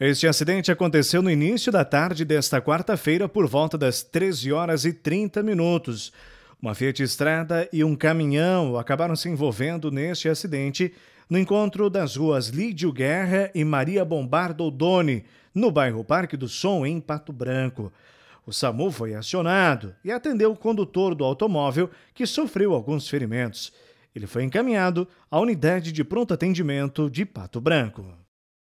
Este acidente aconteceu no início da tarde desta quarta-feira, por volta das 13 horas e 30 minutos. Uma Fiat Estrada e um caminhão acabaram se envolvendo neste acidente no encontro das ruas Lídio Guerra e Maria Bombardo Odoni, no bairro Parque do Som, em Pato Branco. O SAMU foi acionado e atendeu o condutor do automóvel, que sofreu alguns ferimentos. Ele foi encaminhado à unidade de pronto atendimento de Pato Branco.